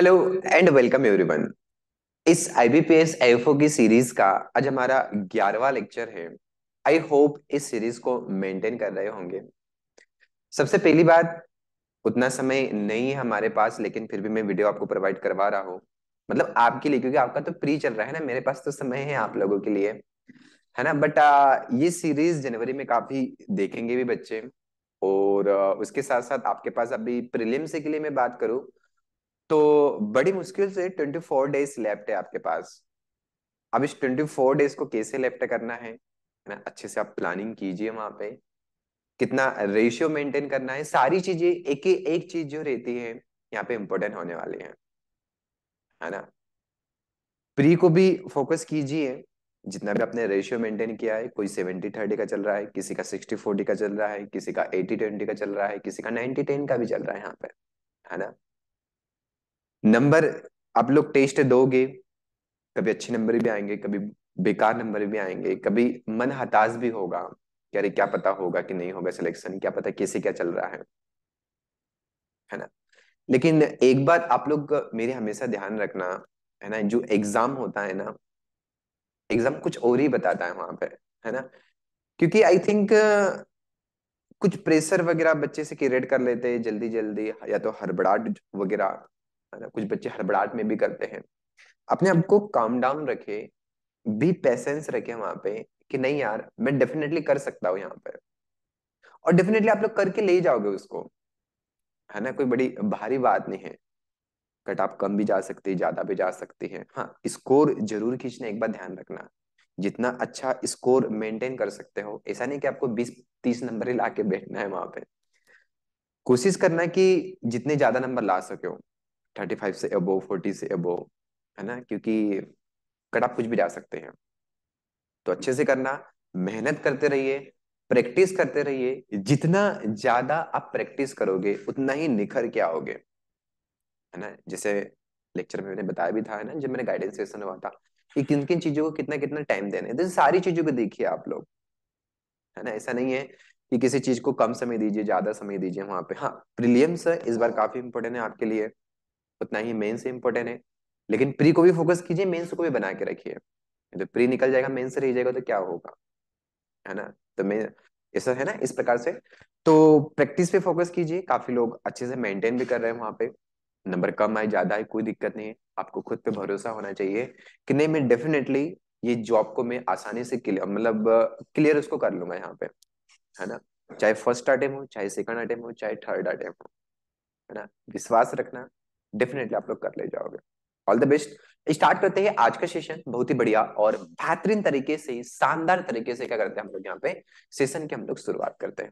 Hello and welcome everyone इस IBPS FO की series का आज हमारा ग्यारहवा लेक्चर है आई होप इस सीरीज को मेंटेन कर रहे होंगे सबसे पहली बात उतना समय नहीं है हमारे पास लेकिन फिर भी मैं वीडियो आपको प्रोवाइड करवा रहा हूँ मतलब आपके लिए क्योंकि आपका तो प्री चल रहा है ना मेरे पास तो समय है आप लोगों के लिए है ना बट ये सीरीज जनवरी में काफी देखेंगे भी बच्चे और उसके साथ साथ आपके पास अभी प्रिलिम्स के लिए मैं बात करूं तो बड़ी मुश्किल से ट्वेंटी फोर डेज लेफ्ट है आपके पास अब इस ट्वेंटी फोर डेज को कैसे लेफ्ट करना है ना अच्छे से आप प्लानिंग कीजिए वहां पे कितना रेशियो मेंटेन करना है सारी चीजें एक एक चीज जो रहती है यहाँ पे इम्पोर्टेंट होने वाली है है ना प्री को भी फोकस कीजिए जितना भी आपने रेशियो मेंटेन किया है कोई सेवेंटी थर्टी का चल रहा है किसी का सिक्सटी फोर्टी का चल रहा है किसी का एटी ट्वेंटी का चल रहा है किसी का नाइनटी टेन का भी चल रहा है यहाँ पे है ना नंबर आप लोग टेस्ट दोगे कभी अच्छे नंबर भी आएंगे कभी बेकार नंबर भी आएंगे कभी मन हताश भी होगा कि अरे क्या पता होगा कि नहीं होगा सिलेक्शन क्या पता कैसे क्या चल रहा है है ना लेकिन एक बात आप लोग मेरे हमेशा ध्यान रखना है ना जो एग्जाम होता है ना एग्जाम कुछ और ही बताता है वहां पे है ना क्योंकि आई थिंक कुछ प्रेशर वगैरह बच्चे से क्रिएट कर लेते हैं जल्दी जल्दी या तो हड़बड़ाहट वगैरह कुछ बच्चे हड़बड़ाहट में भी करते हैं अपने आप को काम डाउन रखे भी पेशेंस रखे वहां पे कि नहीं यार मैं डेफिनेटली कर सकता हूँ यहाँ पे और डेफिनेटली आप लोग करके ले जाओगे उसको है ना कोई बड़ी भारी बात नहीं है कट आप कम भी जा सकते हैं ज्यादा भी जा सकती है हाँ स्कोर जरूर खींचना एक बार ध्यान रखना जितना अच्छा स्कोर मेंटेन कर सकते हो ऐसा नहीं कि आपको 20 30 नंबर ही ला के बैठना है वहां पे कोशिश करना कि जितने ज्यादा नंबर ला सके हो थर्टी फाइव से अबो फोर्टी से अबो है ना क्योंकि कट आप कुछ भी जा सकते हैं तो अच्छे से करना मेहनत करते रहिए प्रैक्टिस करते रहिए जितना ज्यादा आप प्रैक्टिस करोगे उतना ही निखर के आओगे है ना जैसे लेक्चर में मैंने बताया भी था है ना जब मैंने गाइडेंस सेशन हुआ था कि किन किन चीजों को कितना कितना टाइम देना है तो सारी चीजों को देखिए आप लोग है ना ऐसा नहीं है कि किसी चीज को कम समय दीजिए ज्यादा समय दीजिए वहां पे हाँ प्रिलियम्स इस बार काफी इंपोर्टेंट है आपके लिए उतना ही मेन्स इंपॉर्टेंट है लेकिन प्री को भी फोकस कीजिए मेन्स को भी बना के रखिए तो प्री निकल जाएगा मेन्स रह जाएगा तो क्या होगा है ना तो मैं ऐसा है ना इस प्रकार से तो प्रैक्टिस पे फोकस कीजिए काफी लोग अच्छे से मेंटेन भी कर रहे हैं वहां पे नंबर कम आए ज्यादा आए कोई दिक्कत नहीं है आपको खुद पे भरोसा होना चाहिए कि नहीं मैं डेफिनेटली ये जॉब को मैं आसानी से क्लियर मतलब क्लियर उसको कर लूंगा यहाँ पे है ना चाहे फर्स्ट अटेम्प हो चाहे सेकंड अटेम्प हो चाहे थर्ड अटेम्प हो है ना विश्वास रखना डेफिनेटली आप लोग कर ले जाओगे ऑल द बेस्ट स्टार्ट करते हैं आज का सेशन बहुत ही बढ़िया और बेहतरीन तरीके से शानदार तरीके से क्या करते हैं हम लोग यहाँ पे सेशन की हम लोग शुरुआत करते हैं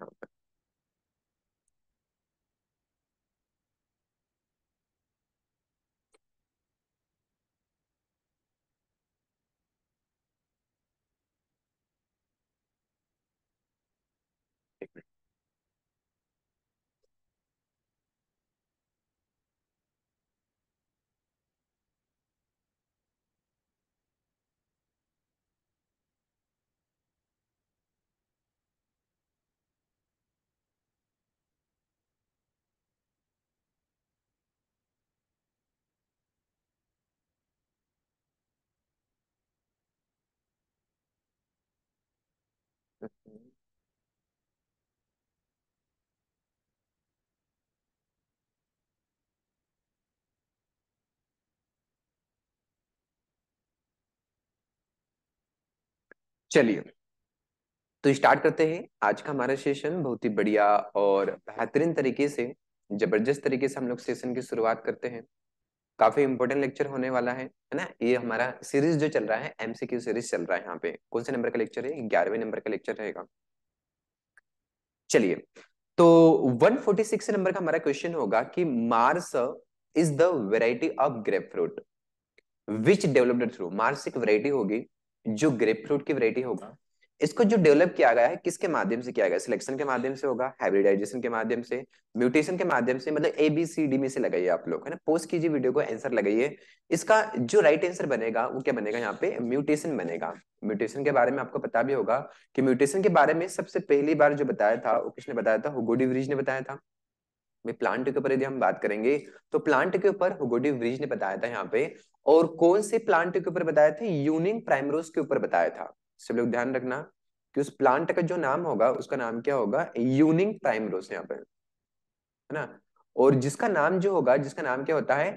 हैं चलिए तो स्टार्ट करते हैं आज का हमारा सेशन बहुत ही बढ़िया और बेहतरीन तरीके से जबरदस्त तरीके से हम लोग सेशन की शुरुआत करते हैं काफी इम्पोर्टेंट लेक्चर होने वाला है है ना ये हमारा सीरीज जो चल रहा है एमसीक्यू सीरीज चल रहा है यहाँ पे कौन से नंबर का लेक्चर है ग्यारहवें नंबर का लेक्चर रहेगा चलिए तो 146 नंबर का हमारा क्वेश्चन होगा कि Mars is the variety of grape fruit which developed through Mars एक वेराइटी होगी जो ग्रेप फ्रूट की वेराइटी होगा इसको जो डेवलप किया गया है किसके माध्यम से किया गया सिलेक्शन के माध्यम से होगा हाइब्रिडाइजेशन के माध्यम से म्यूटेशन के माध्यम से मतलब ए बी सी डी में से लगाइए आप लोग है ना पोस्ट कीजिए वीडियो को आंसर लगाइए इसका जो राइट आंसर बनेगा वो क्या बनेगा यहाँ पे म्यूटेशन बनेगा म्यूटेशन के बारे में आपको पता भी होगा कि म्यूटेशन के बारे में सबसे पहली बार जो बताया था वो किसने बताया था हुगोडी ब्रिज ने बताया था प्लांट के ऊपर यदि हम बात करेंगे तो प्लांट के ऊपर हुगोडी ब्रिज ने बताया था यहाँ पे और कौन से प्लांट के ऊपर बताया था यूनिंग प्राइमरोस के ऊपर बताया था सब लोग ध्यान रखना कि उस प्लांट का जो नाम होगा उसका नाम क्या होगा यूनिंग प्राइम रोज यहाँ पे है ना और जिसका नाम जो होगा जिसका नाम क्या होता है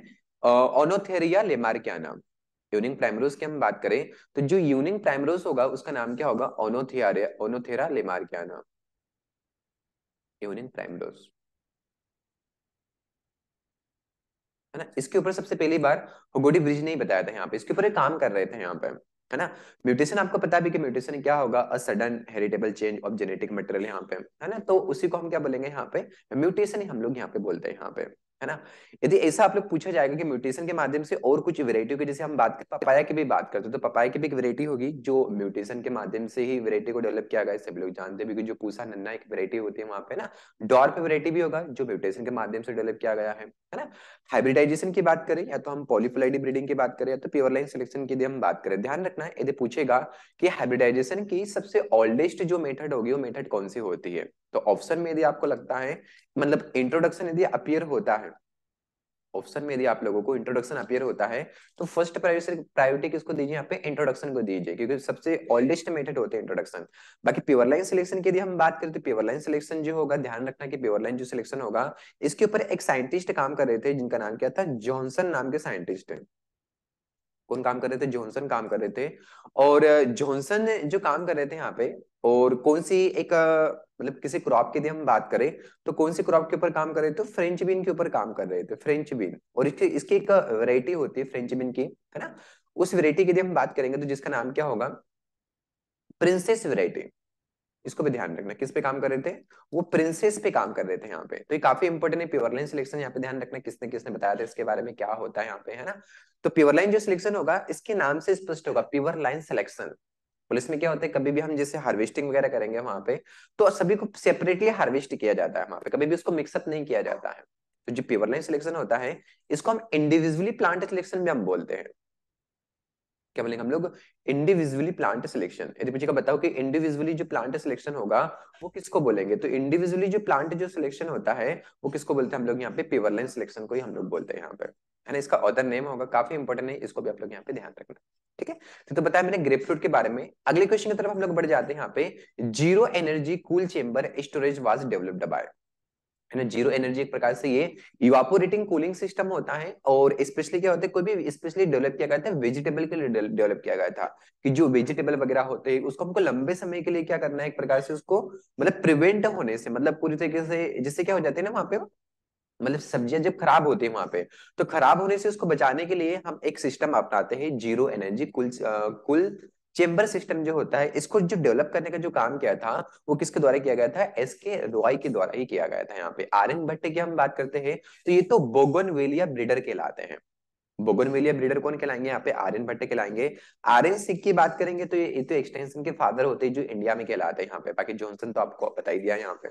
ओनोथेरिया लेमार क्या नाम यूनिंग प्राइमरोज की हम बात करें तो जो यूनिंग प्राइमरोज होगा उसका नाम क्या होगा ओनोथियारे ओनोथेरा लेमार क्या नाम यूनिंग प्राइमरोज है ना इसके ऊपर सबसे पहली बार होगोडी ब्रिज नहीं बताया था यहाँ पे इसके ऊपर एक काम कर रहे थे यहाँ पे है ना म्यूटेशन आपको पता भी कि म्यूटेशन क्या होगा a sudden heritable change of genetic material यहाँ पे है ना तो उसी को हम क्या बोलेंगे यहाँ पे म्यूटेशन ही हम लोग यहाँ पे बोलते हैं यहाँ पे है ना यदि ऐसा आप लोग पूछा जाएगा कि म्यूटेशन के माध्यम से और कुछ वेरायटी की जैसे हम बात कर पपाया की भी बात करते हैं तो पपाया की भी एक वेरायटी होगी जो म्यूटेशन के माध्यम से ही वेरायटी को डेवलप किया गया सब लोग जानते हैं जो पूसा नन्ना एक वेरायटी होती है वहां पे ना डॉर्प वेरायटी भी होगा जो म्यूटेशन के माध्यम से डेवलप किया गया है है ना हाइब्रिडाइजेशन की बात करें या तो हम पॉलीफ्लाइडी ब्रीडिंग की बात करें या तो प्योर लाइन सिलेक्शन की हम बात करें ध्यान रखना है यदि पूछेगा कि हाइब्रिडाइजेशन की सबसे ओल्डेस्ट जो मेथड होगी वो मेथड कौन सी होती है तो ऑप्शन में यदि आपको लगता है मतलब इंट्रोडक्शन यदि अपियर होता है ऑप्शन में यदि आप लोगों को इंट्रोडक्शन अपियर होता है तो फर्स्ट प्रायोरिटी किसको दीजिए यहाँ पे इंट्रोडक्शन को दीजिए क्योंकि सबसे ओल्डेस्ट मेथड होते हैं इंट्रोडक्शन बाकी प्योर लाइन सिलेक्शन की यदि हम बात करें तो प्योर लाइन सिलेक्शन जो होगा ध्यान रखना कि प्योर लाइन जो सिलेक्शन होगा इसके ऊपर एक साइंटिस्ट काम कर रहे थे जिनका नाम क्या था जॉनसन नाम के साइंटिस्ट है कौन काम कर रहे थे जॉनसन काम कर रहे थे और जॉनसन जो काम कर रहे थे यहाँ पे और कौन सी एक मतलब किसी क्रॉप की यदि हम बात करें तो कौन सी क्रॉप के ऊपर काम कर रहे थे तो फ्रेंच बीन के ऊपर काम कर रहे थे फ्रेंच बीन और इसकी इसकी एक वेरायटी होती है फ्रेंच बीन की है ना उस वेरायटी की यदि हम बात करेंगे तो जिसका नाम क्या होगा प्रिंसेस वेरायटी इसको भी ध्यान रखना किस पे काम कर रहे थे वो प्रिंसेस पे काम कर रहे थे यहाँ पे तो ये काफी इंपॉर्टेंट है प्योरलाइन सिलेक्शन यहाँ पे ध्यान रखना किसने किसने बताया था इसके बारे में क्या होता है यहाँ पे है ना तो प्योरलाइन जो सिलेक्शन होगा इसके नाम से स्पष्ट होगा प्योर लाइन सिलेक्शन पुलिस में क्या होता है कभी भी हम जैसे हार्वेस्टिंग वगैरह करेंगे वहां पे तो सभी को सेपरेटली हार्वेस्ट किया जाता है वहां पे कभी भी उसको मिक्सअप नहीं किया जाता है तो जो प्योर लाइन सिलेक्शन होता है इसको हम इंडिविजुअली प्लांट सिलेक्शन भी हम बोलते हैं क्या बोलेंगे हम लोग इंडिविजुअली प्लांट सिलेक्शन का बताओ कि इंडिविजुअली जो प्लांट सिलेक्शन होगा वो किसको बोलेंगे तो इंडिविजुअली जो प्लांट जो सिलेक्शन होता है वो किसको बोलते हैं हम लोग यहाँ पे पेवर लाइन सिलेक्शन को ही हम लोग बोलते हैं यहाँ पे है ना इसका अदर नेम होगा काफी इंपॉर्टेंट है इसको भी आप लोग यहाँ पे ध्यान रखना ठीक है तो, तो बताया मैंने ग्रेप फ्रूट के बारे में अगले क्वेश्चन की तरफ हम लोग बढ़ जाते हैं यहाँ पे zero energy cool chamber storage was developed by है ना जीरो एनर्जी एक प्रकार से ये इवापोरेटिंग कूलिंग सिस्टम होता है और स्पेशली क्या होता है कोई भी स्पेशली डेवलप किया गया था वेजिटेबल के लिए डेवलप किया गया था कि जो वेजिटेबल वगैरह होते हैं उसको हमको लंबे समय के लिए क्या करना है एक प्रकार से उसको मतलब प्रिवेंट होने से मतलब पूरी तरीके से जिससे क्या हो जाते हैं ना वहाँ पे मतलब सब्जियां जब खराब होती है वहां पे तो खराब होने से उसको बचाने के लिए हम एक सिस्टम अपनाते हैं जीरो एनर्जी कुल आ, कुल चेंबर सिस्टम जो होता है इसको जो डेवलप करने का जो काम किया था वो किसके द्वारा किया गया था एस के रोई के द्वारा ही किया गया था यहाँ पे आर एन भट्ट की हम बात करते हैं तो ये तो बोगन वेलिया ब्रिडर कहलाते हैं बोगनविलिया ब्रीडर कौन कहलाएंगे यहाँ पे आर्यन भट्ट कहलाएंगे आर्यन सिख की बात करेंगे तो ये तो एक्सटेंशन के फादर होते हैं जो इंडिया में कहलाते हैं यहाँ पे बाकी जॉनसन तो आपको बता ही दिया यहाँ पे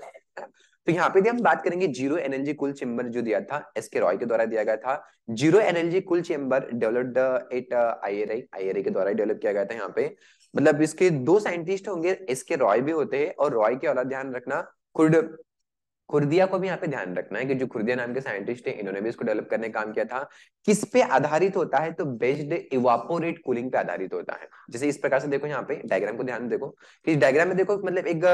तो यहाँ पे भी हम बात करेंगे जीरो एनर्जी कुल चेंबर जो दिया था एस के रॉय के द्वारा दिया गया था zero energy cool chamber developed at I IARI के द्वारा डेवलप किया गया था यहाँ पे मतलब इसके दो साइंटिस्ट होंगे एस के रॉय भी होते हैं और रॉय के वाला ध्यान रखना खुद खुर्दिया को भी यहाँ पे ध्यान रखना है कि जो खुर्दिया नाम के साइंटिस्ट हैं इन्होंने भी इसको डेवलप करने काम किया था किस पे आधारित होता है तो बेस्ड इवापोरेट कूलिंग पे आधारित होता है जैसे इस प्रकार से देखो यहाँ पे डायग्राम को ध्यान देखो कि डायग्राम में देखो मतलब एक,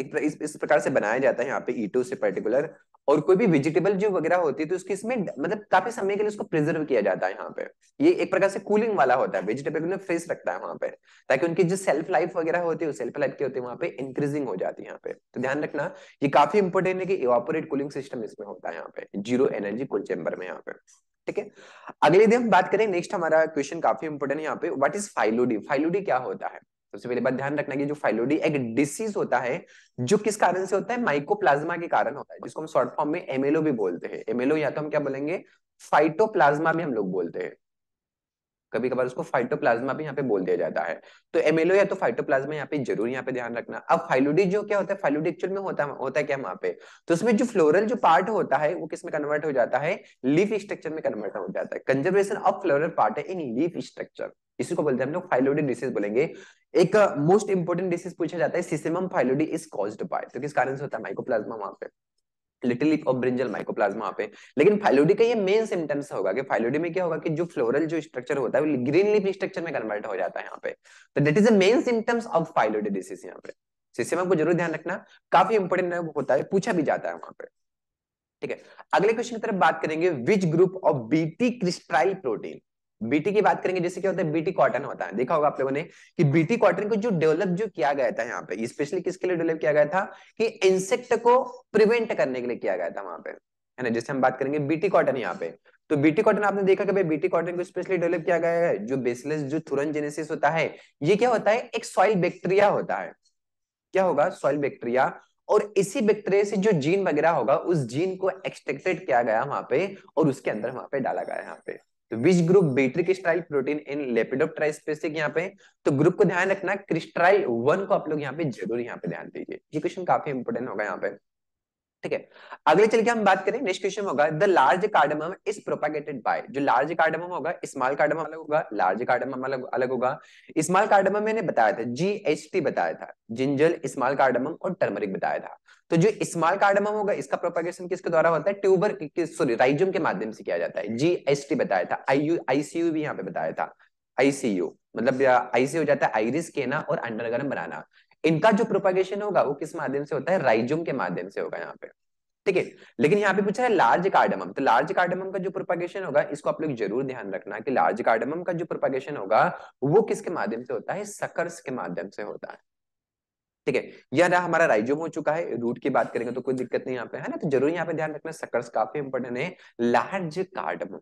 एक इस, इस प्रकार से बनाया जाता है यहाँ पे ईटू e से पर्टिकुलर और कोई भी वेजिटेबल जो वगैरह होती है तो उसके इसमें मतलब काफी समय के लिए उसको प्रिजर्व किया जाता है यहाँ पे ये एक प्रकार से कूलिंग वाला होता है वेजिटेबल में फ्रेश रखता है वहां पे ताकि उनकी जो सेल्फ लाइफ वगैरह होती है सेल्फ लाइफ की होती है वहां पे इंक्रीजिंग हो जाती है यहाँ पे तो ध्यान रखना ये काफी इंपॉर्टेंट है कि इवापोरेट कूलिंग सिस्टम इसमें होता है यहाँ पे जीरो एनर्जी कुल चेम्बर में यहाँ पे ठीक है अगले दिन हम बात करें नेक्स्ट हमारा क्वेश्चन काफी इंपोर्टेंट है यहाँ पे व्हाट इज फाइलोडी फाइलोडी क्या होता है सबसे पहले बात ध्यान रखना कि जो फाइलोडी एक डिसीज होता है जो किस कारण से होता है माइकोप्लाज्मा के कारण होता है जिसको हम शॉर्ट फॉर्म में एमएलओ भी बोलते हैं एमएलओ या तो हम क्या बोलेंगे फाइटोप्लाज्मा भी हम लोग बोलते हैं कभी कभार उसको फाइटोप्लाज्मा भी यहाँ पे बोल दिया जाता है तो एमएलओ या तो फाइटोप्लाज्मा यहाँ पे जरूर यहाँ पे ध्यान रखना अब फाइलोडी जो क्या होता है फाइलोडी एक्चुअल में होता है होता है क्या वहां पे तो उसमें जो फ्लोरल जो पार्ट होता है वो किस में कन्वर्ट हो जाता है लीफ स्ट्रक्चर में कन्वर्ट हो जाता है कंजर्वेशन ऑफ फ्लोरल पार्ट है इन लीफ स्ट्रक्चर इसी को बोलते हैं हम लोग फाइलोडी डिसीज बोलेंगे एक मोस्ट इंपोर्टेंट डिसीज पूछा जाता है sesamum phyllody is caused by तो किस कारण से होता है माइकोप्लाज्मा वहां पे little leaf of brinjal mycoplasma वहां पे लेकिन फाइलोडी का ये मेन सिम्टम्स होगा कि फाइलोडी में क्या होगा कि जो फ्लोरल जो स्ट्रक्चर होता है वो ग्रीन लीफ स्ट्रक्चर में कन्वर्ट हो जाता है यहाँ पे तो that is the main symptoms of phyllody disease यहाँ पे सिसेमम को जरूर ध्यान रखना काफी इंपोर्टेंट होता है पूछा भी जाता है वहां पे ठीक है अगले क्वेश्चन की तरफ बात करेंगे which group of BT crystal protein BT की बात करेंगे जैसे क्या होता है बीटी कॉटन होता है देखा होगा आप लोगों ने कि बीटी कॉटन को जो डेवलप जो किया गया था यहाँ पे स्पेशली किसके लिए डेवलप किया गया था कि इंसेक्ट को प्रिवेंट करने के लिए किया गया था वहां पे है ना जैसे हम बात करेंगे बीटी कॉटन यहाँ पे तो बीटी कॉटन आपने देखा कि भाई बीटी कॉटन को स्पेशली डेवलप किया गया है जो बेसलेस जो थुरन जेनेसिस होता है ये क्या होता है एक सॉइल बैक्टीरिया होता है क्या होगा सॉइल बैक्टीरिया और इसी बैक्टीरिया से जो जीन वगैरह होगा उस जीन को एक्सट्रेक्टेड किया गया वहां पे और उसके अंदर वहां पे डाला गया यहाँ पे तो which group better crystal protein in lepidoptera यहाँ पे तो ग्रुप को ध्यान रखना क्रिस्टाइल वन को आप लोग यहाँ पे जरूर यहाँ पे ध्यान दीजिए ये क्वेश्चन काफी इंपोर्टेंट होगा यहाँ पे ठीक है अगले चल के हम बात करें नेक्स्ट क्वेश्चन होगा the large cardamom is propagated by जो लार्ज कार्डमम होगा स्मॉल कार्डमम अलग होगा लार्ज कार्डमम अलग अलग होगा स्मॉल कार्डमम मैंने बताया था जीएचटी बताया था जिंजल स्मॉल कार्डमम और टर्मरिक बताया था तो जो स्मॉल कार्डमम होगा इसका प्रोपागेशन किसके द्वारा होता है ट्यूबर सॉरी राइजोम के माध्यम से किया जाता है जीएसटी बताया था आईयू आईसीयू भी यहाँ पे बताया था आईसीयू मतलब आईसीयू हो जाता है आइरिस केना और अंडरगर्म बनाना इनका जो प्रोपागेशन होगा वो किस माध्यम से होता है राइजोम के माध्यम से होगा यहाँ पे ठीक है लेकिन यहाँ पे पूछा है लार्ज कार्डमम तो लार्ज कार्डमम का जो प्रोपागेशन होगा इसको आप लोग जरूर ध्यान रखना कि लार्ज कार्डमम का जो प्रोपागेशन होगा वो किसके माध्यम से होता है सकर्स के माध्यम से होता है ठीक है यह हमारा राइजोम हो चुका है रूट की बात करेंगे तो कोई दिक्कत नहीं यहाँ पे है ना तो जरूर यहाँ पे ध्यान रखना सकर्स काफी इंपॉर्टेंट है लार्ज कार्डमम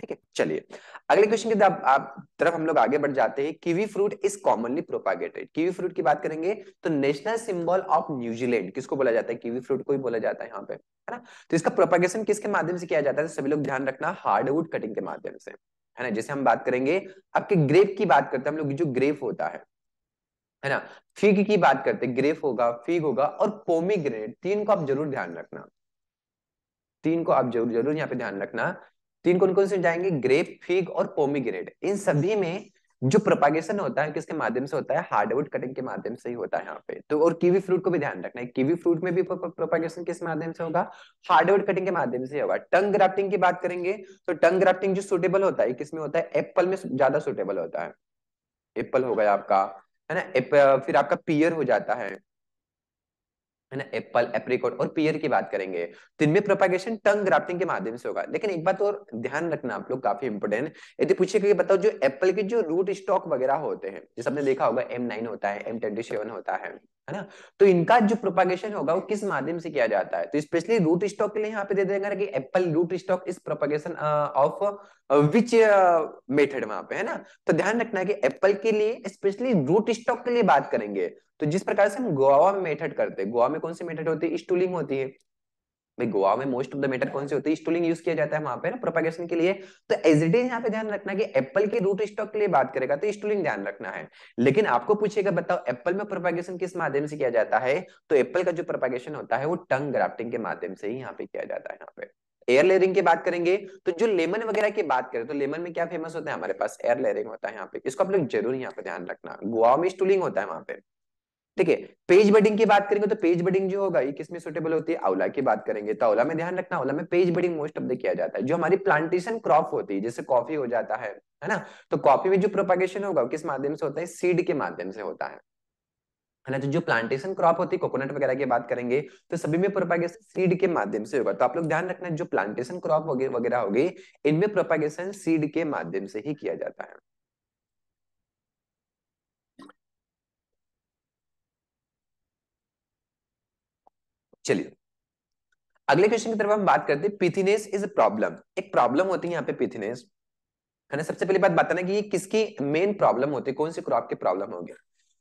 ठीक है चलिए अगले क्वेश्चन की तरफ हम लोग आगे बढ़ जाते हैं kiwi fruit is commonly propagated kiwi fruit की बात करेंगे तो नेशनल सिंबल ऑफ न्यूजीलैंड किसको बोला जाता है किवी फ्रूट को ही बोला जाता है यहाँ पे है ना तो इसका प्रोपागेशन किसके माध्यम से किया जाता है सभी लोग ध्यान रखना हार्डवुड कटिंग के माध्यम से है ना जैसे हम बात करेंगे आपके ग्रेप की बात करते हैं हम लोग जो ग्रेप होता है है ना फिग की बात करते हैं ग्रेप होगा फिग होगा और पोमीग्रेनेट तीन को आप जरूर ध्यान रखना तीन को आप जरूर जरूर यहाँ पे ध्यान रखना तीन कौन कौन से जाएंगे ग्रेप फिग और पोमीग्रेड इन सभी हम्म। में जो प्रोपागेशन होता है किसके माध्यम से होता है हार्डवुड कटिंग के माध्यम से ही होता है यहाँ पे तो और कीवी फ्रूट को भी ध्यान रखना है कीवी फ्रूट में भी प्रोपागेशन किस माध्यम से होगा हार्डवुड कटिंग के माध्यम से होगा टंग ग्राफ्टिंग की बात करेंगे तो टंग ग्राफ्टिंग जो सुटेबल होता है किसमें होता है एप्पल में ज्यादा सुटेबल होता है एप्पल हो गया आपका है ना फिर आपका पियर हो जाता है ना एप्पल एप्रिकॉट और पियर की बात करेंगे तो इनमें प्रोपागेशन टंग ग्राफ्टिंग के माध्यम से होगा लेकिन एक बात और ध्यान रखना आप लोग काफी इंपोर्टेंट यदि पूछे कि बताओ जो एप्पल के जो रूट स्टॉक वगैरह होते हैं जैसे आपने देखा होगा एम नाइन होता है एम ट्वेंटी सेवन होता है है ना तो इनका जो प्रोपागेशन होगा वो किस माध्यम से किया जाता है तो स्पेशली रूट स्टॉक के लिए यहाँ पे दे देंगे कि apple root stock is propagation of which method वहां पे है ना तो ध्यान रखना कि एप्पल के लिए स्पेशली रूट स्टॉक के लिए बात करेंगे तो जिस प्रकार से हम गोवा में मेथड करते हैं गोवा में कौन सी मेथड होती है स्टूलिंग होती है भाई गोवा में मोस्ट ऑफ द मेथड कौन सी होती है स्टूलिंग यूज किया जाता है वहां पे ना प्रोपेगेशन के लिए तो एज इट इज यहाँ पे ध्यान रखना कि एप्पल के रूट स्टॉक के लिए बात करेगा तो स्टूलिंग ध्यान रखना है लेकिन आपको पूछेगा बताओ एप्पल में प्रोपेगेशन किस माध्यम से किया जाता है तो एप्पल का जो प्रोपेगेशन होता है वो टंग ग्राफ्टिंग के माध्यम से ही यहाँ पे किया जाता है यहाँ पे एयर लेयरिंग की बात करेंगे तो जो लेमन वगैरह की बात करें तो लेमन में क्या फेमस होता है हमारे पास एयर लेयरिंग होता है यहाँ पे इसको आप लोग जरूर यहाँ पे ध्यान रखना गोवा में स्टूलिंग होता है वहां पे ठीक है पेज बडिंग की बात करेंगे तो पेज बडिंग जो होगा ये किसमें सुटेबल होती है आवला की बात करेंगे तो आवला में ध्यान रखना आवला में patch budding most of the किया जाता है जो हमारी प्लांटेशन क्रॉप होती है जैसे कॉफी हो जाता है है ना तो कॉफी में जो प्रोपागेशन होगा किस माध्यम से होता है सीड के माध्यम से होता है है ना तो जो प्लांटेशन क्रॉप होती है कोकोनट वगैरह की बात करेंगे तो सभी में प्रोपागेशन सीड के माध्यम से होगा तो आप लोग ध्यान रखना जो प्लांटेशन क्रॉप वगैरह होगी इनमें प्रोपागेशन सीड के माध्यम से ही किया जाता है चलिए अगले क्वेश्चन की तरफ हम बात करते हैं इज प्रॉब्लम एक प्रॉब्लम होती है यहाँ पे पिथिनेस है ना सबसे पहले बात बताना कि ये किसकी मेन प्रॉब्लम होती है कौन सी क्रॉप की प्रॉब्लम होगी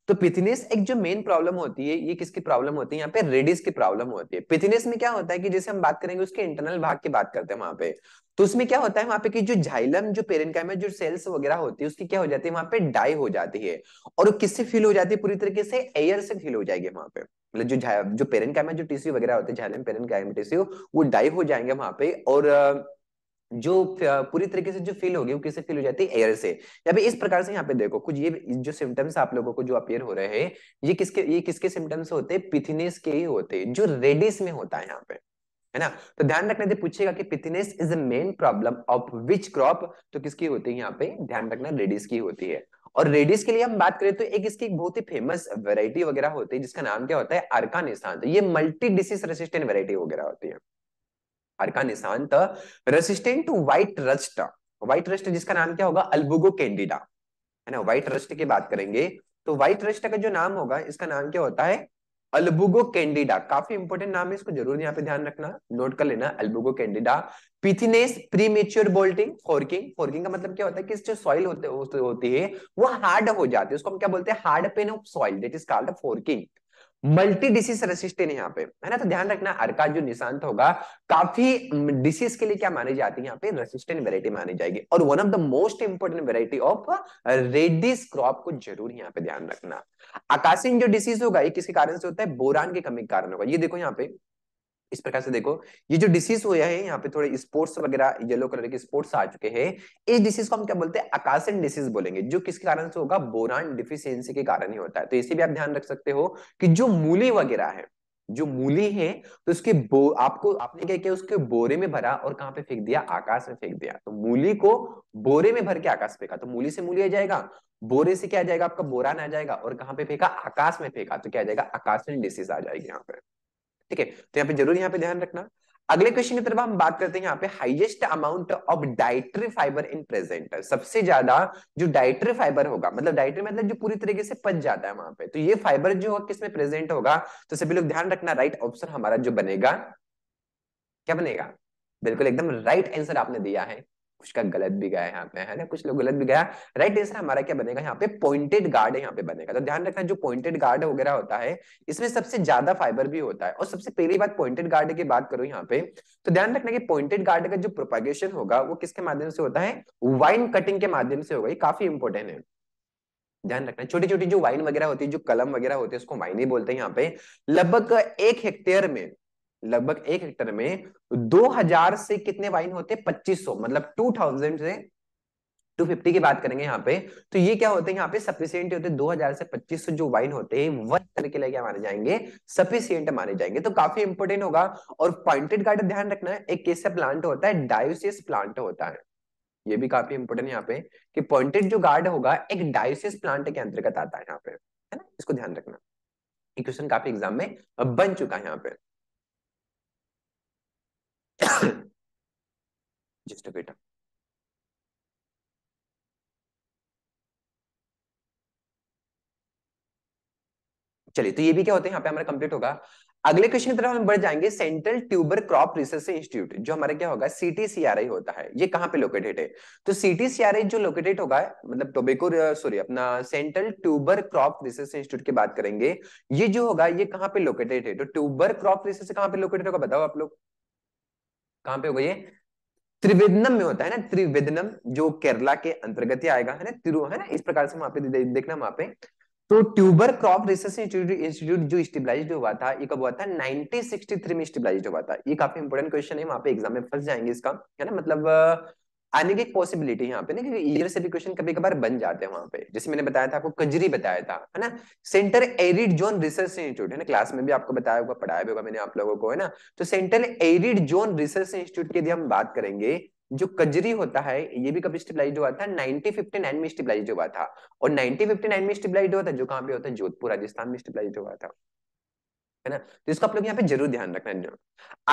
तो पिथिनेस एक जो मेन प्रॉब्लम होती है ये किसकी प्रॉब्लम होती है यहाँ पे रेडिस की प्रॉब्लम होती है पिथिनेस में क्या होता है कि जैसे हम बात करेंगे उसके इंटरनल भाग की बात करते हैं वहां पे तो उसमें क्या होता है वहां पे कि जो झाइलम जो पेरेंकाइम जो सेल्स वगैरह होती है उसकी क्या हो जाती है वहां पे डाई हो जाती है और वो किससे फील हो जाती है पूरी तरीके से एयर से फील हो जाएगी वहां पे मतलब जो जो पेरेंट कैम जो टिश्यू वगैरह होते हैं पेरेंट कैम टिश्यू वो डाइव हो जाएंगे वहां पे और जो पूरी तरीके से जो फील होगी वो किससे फील हो जाती है एयर से या फिर इस प्रकार से यहाँ पे देखो कुछ ये जो सिम्टम्स आप लोगों को जो अपेयर हो रहे हैं ये किसके ये किसके सिम्टम्स होते हैं पिथिनेस के ही होते हैं जो रेडिस में होता है यहाँ पे है ना तो ध्यान रखने से पूछेगा कि pithiness is the main problem of which crop तो किसकी होती है यहाँ पे ध्यान रखना रेडिस की होती है और रेडियस के लिए हम बात करें तो एक इसकी बहुत ही फेमस वेराइटी वगैरह होती है जिसका नाम क्या होता है अर्कानिस्तान तो ये मल्टी डिसीज रेसिस्टेंट वेराइटी वगैरह होती है अर्कानिस्तान resistant to white rust white rust जिसका नाम क्या होगा अल्बुगो कैंडिडा है ना व्हाइट रस्ट की बात करेंगे तो व्हाइट रस्ट का जो नाम होगा इसका नाम क्या होता है अल्बुगो कैंडिडा काफी इंपोर्टेंट नाम है इसको जरूर यहाँ पे ध्यान रखना नोट कर लेना Albugo candida pithiness premature bolting forking forking का मतलब क्या होता है कि जो सॉइल होते, होती है वो हार्ड हो जाती है उसको हम क्या बोलते हैं hard pan of soil that is called forking multi disease resistant यहाँ पे है ना तो ध्यान रखना का जो निशांत होगा काफी डिसीज के लिए क्या मानी जाती है यहाँ पे रेसिस्टेंट वेराइटी मानी जाएगी और one of the most important variety of radish crop को जरूर यहाँ पे ध्यान रखना आकाशीन जो डिसीज होगा ये किसके कारण से होता है बोरान की कमी के कारण होगा ये देखो यहाँ पे इस प्रकार से देखो ये जो डिसीज हुआ है यहाँ पे थोड़े स्पोर्ट्स वगैरह येलो कलर के स्पोर्ट्स आ चुके हैं इस डिसीज को हम क्या बोलते हैं अकाशन डिसीज बोलेंगे जो किस कारण से होगा बोरान डिफिशियंसी के कारण ही होता है तो इसे भी आप ध्यान रख सकते हो कि जो मूली वगैरह है जो मूली है तो उसके बो आपको आपने क्या किया उसके बोरे में भरा और कहां पे फेंक दिया आकाश में फेंक दिया तो मूली को बोरे में भर के आकाश फेंका तो मूली से मूली आ जाएगा बोरे से क्या जाएगा आपका बोरा ना जाएगा और कहां पे फेंका आकाश में फेंका तो क्या जाएगा आकाशन डिसीज आ जाएगी यहाँ पे ठीक है तो यहाँ पे जरूर यहाँ पे ध्यान रखना अगले क्वेश्चन की तरफ हम बात करते हैं यहाँ पे highest amount of dietary fibre in present सबसे ज्यादा जो डायट्री फाइबर होगा मतलब डायट्री मतलब जो पूरी तरीके से पच जाता है वहां पे तो ये फाइबर जो होगा किसमें प्रेजेंट होगा तो सभी लोग ध्यान रखना राइट ऑप्शन हमारा जो बनेगा क्या बनेगा बिल्कुल एकदम राइट आंसर आपने दिया है उसका गलत भी गया यहाँ पे है ना कुछ लोग गलत भी गया राइट आंसर हमारा क्या बनेगा यहाँ पे पॉइंटेड गार्ड यहाँ पे बनेगा तो ध्यान रखना जो पॉइंटेड गार्ड वगैरह होता है इसमें सबसे ज्यादा फाइबर भी होता है और सबसे पहली बात पॉइंटेड गार्ड की बात करो यहाँ पे तो ध्यान रखना की पॉइंटेड गार्ड का जो प्रोपागेशन होगा वो किसके माध्यम से होता है वाइन कटिंग के माध्यम से होगा ये काफी इंपॉर्टेंट है ध्यान रखना छोटी छोटी जो वाइन वगैरह होती है जो कलम वगैरह होती है उसको वाइन ही बोलते हैं यहाँ पे लगभग एक हेक्टेयर में लगभग एक हेक्टर में 2000 से कितने वाइन होते हैं 2500 मतलब 2000 से 250 की बात करेंगे यहाँ पे तो ये क्या होते हैं यहाँ पे सफिशियंट होते हैं 2000 से 2500 जो वाइन होते हैं वन तरह के लेके माने जाएंगे सफिशियंट माने जाएंगे तो काफी इंपोर्टेंट होगा और पॉइंटेड गार्ड ध्यान रखना है एक कैसा प्लांट होता है डायोसिस प्लांट होता है ये भी काफी इंपोर्टेंट यहाँ पे कि पॉइंटेड जो गार्ड होगा एक डायोसिस प्लांट के अंतर्गत आता है यहाँ पे है ना इसको ध्यान रखना क्वेश्चन काफी एग्जाम में बन चुका है यहाँ पे just a bit. चलिए तो ये भी क्या होते हैं यहाँ पे हमारा कंप्लीट होगा अगले क्वेश्चन की तरफ हम बढ़ जाएंगे central tuber crop research institute जो हमारा क्या होगा सीटीसीआरआई होता है ये कहाँ पे लोकेटेड है तो सीटीसीआरआई जो लोकेटेड होगा मतलब टोबेको सॉरी uh, अपना central tuber crop research institute की बात करेंगे ये जो होगा ये कहां पे लोकेटेड है तो ट्यूबर क्रॉप रिसर्च कहाँ पे लोकेटेड होगा बताओ आप लोग कहां पे होगा ये त्रिवेदनम में होता है ना त्रिवेदनम जो केरला के अंतर्गत ही आएगा है ना तिरु है ना इस प्रकार से वहां पे दे, दे, देखना वहां पे तो tuber crop research institute institute जो स्टेबलाइज हुआ था ये कब हुआ था 1963 में स्टेबलाइज हुआ था ये काफी इंपोर्टेंट क्वेश्चन है वहां पे एग्जाम में फंस जाएंगे इसका है ना मतलब आने की एक पॉसिबिलिटी यहाँ पे ना क्योंकि ईयर से भी क्वेश्चन कभी कभार बन जाते हैं वहां पे जैसे मैंने बताया था आपको कजरी बताया था है ना central arid zone research institute है ना क्लास में भी आपको बताया होगा पढ़ाया भी होगा मैंने आप लोगों को है ना तो central arid zone research institute की यदि हम बात करेंगे जो कजरी होता है ये भी कभी स्टेबलाइज हुआ था 1959 में स्टेबलाइज हुआ था और 1959 में स्टेबलाइज हुआ था जो कहां पे होता है जोधपुर राजस्थान में स्टेबलाइज हुआ था है ना तो इसको आप लोग यहाँ पे जरूर ध्यान रखना